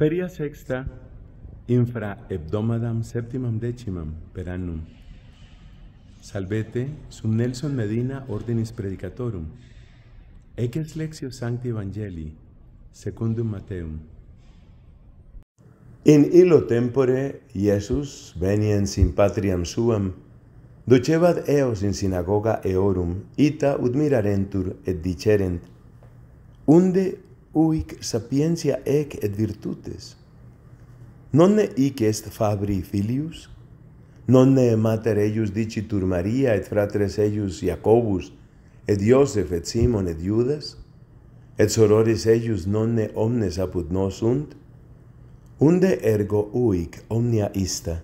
Feria sexta infra hebdomadam septimam decimam per annum. Salvete sub Nelson Medina ordinis predicatorum. Ecclesiae lexio Sancti Evangelii secundum Matthaeum. In illo tempore Iesus veniens in patriam suam ducebat eos in synagoga eorum ita admirarentur et dicerent unde uic sapientia ec et virtutes. Nonne hic est fabri filius? Nonne mater eius dicitur Maria et fratres eius Jacobus... et Iosef et Simon et Judas? Et sorores eius nonne omnes apud nos sunt? Unde ergo uic omnia ista?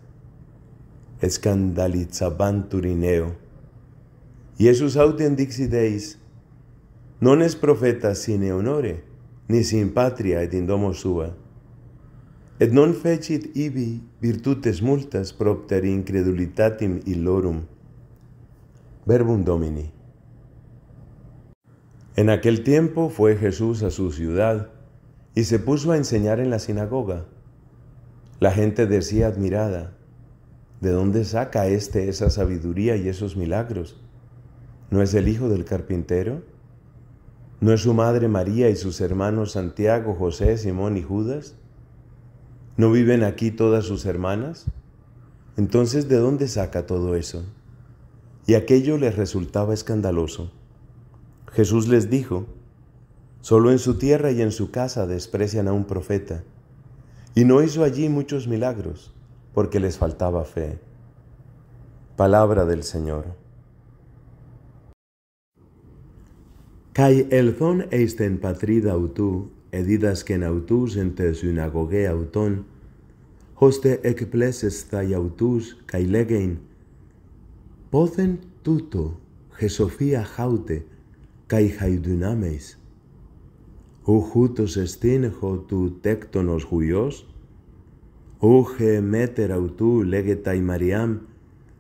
Et scandalizabantur in Iesus autem dixit eis, non es profeta sine honore, ni sin patria et indomo sua. Et non fecit ibi virtutes multas propter incredulitatem illorum. Verbum Domini. En aquel tiempo fue Jesús a su ciudad y se puso a enseñar en la sinagoga. La gente decía admirada, ¿de dónde saca éste esa sabiduría y esos milagros? ¿No es el hijo del carpintero? ¿No es su madre María y sus hermanos Santiago, José, Simón y Judas? ¿No viven aquí todas sus hermanas? Entonces, ¿de dónde saca todo eso? Y aquello les resultaba escandaloso. Jesús les dijo, solo en su tierra y en su casa desprecian a un profeta. Y no hizo allí muchos milagros, porque les faltaba fe. Palabra del Señor. Καί ελθόν εις την πατρίδα ουτού, εδίδας και ναυτούς εν τε συναγωγέ αυτών, ώστε εκπλέσες θα για ουτούς καί λέγειν, πόθεν τούτο χεσοφία χάουτε καί χαϊδυνάμεις. Ουχ ούτως εστίνεχο του τέκτονος χουλιός, ούχε μέτερα ουτού λέγεται η Μαριάμ,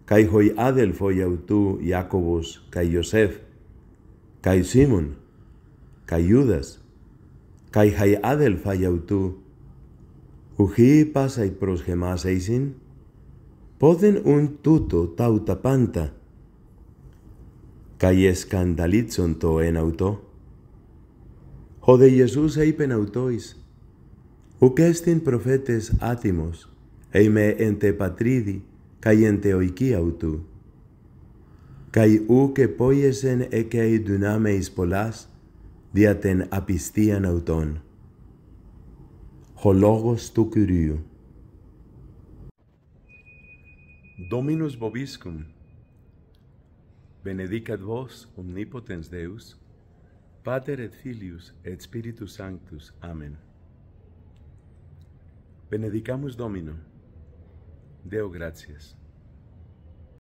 καί χοϊ άδελφο για ουτού Ιάκωβος καί Ιωσέφ, Kai Simon, Kai Judas, Kai Hai Adel Fayautú, Uji y Pros ¿eh, Poden un tuto tauta panta, Kai Escandalizon to en auto, de Jesús Eipen ¿eh, autois, profetes átimos, Eime ¿eh, ente patridi, Kai ente oiki kai uke poiesen ekei dynameis polas, diaten apistian auton. Hologos tu kyriu. Dominus bobiscum. Benedicat vos, omnipotens Deus, Pater et Filius et Spiritus Sanctus. Amen. Benedicamus Domino. Deo Deo gratias.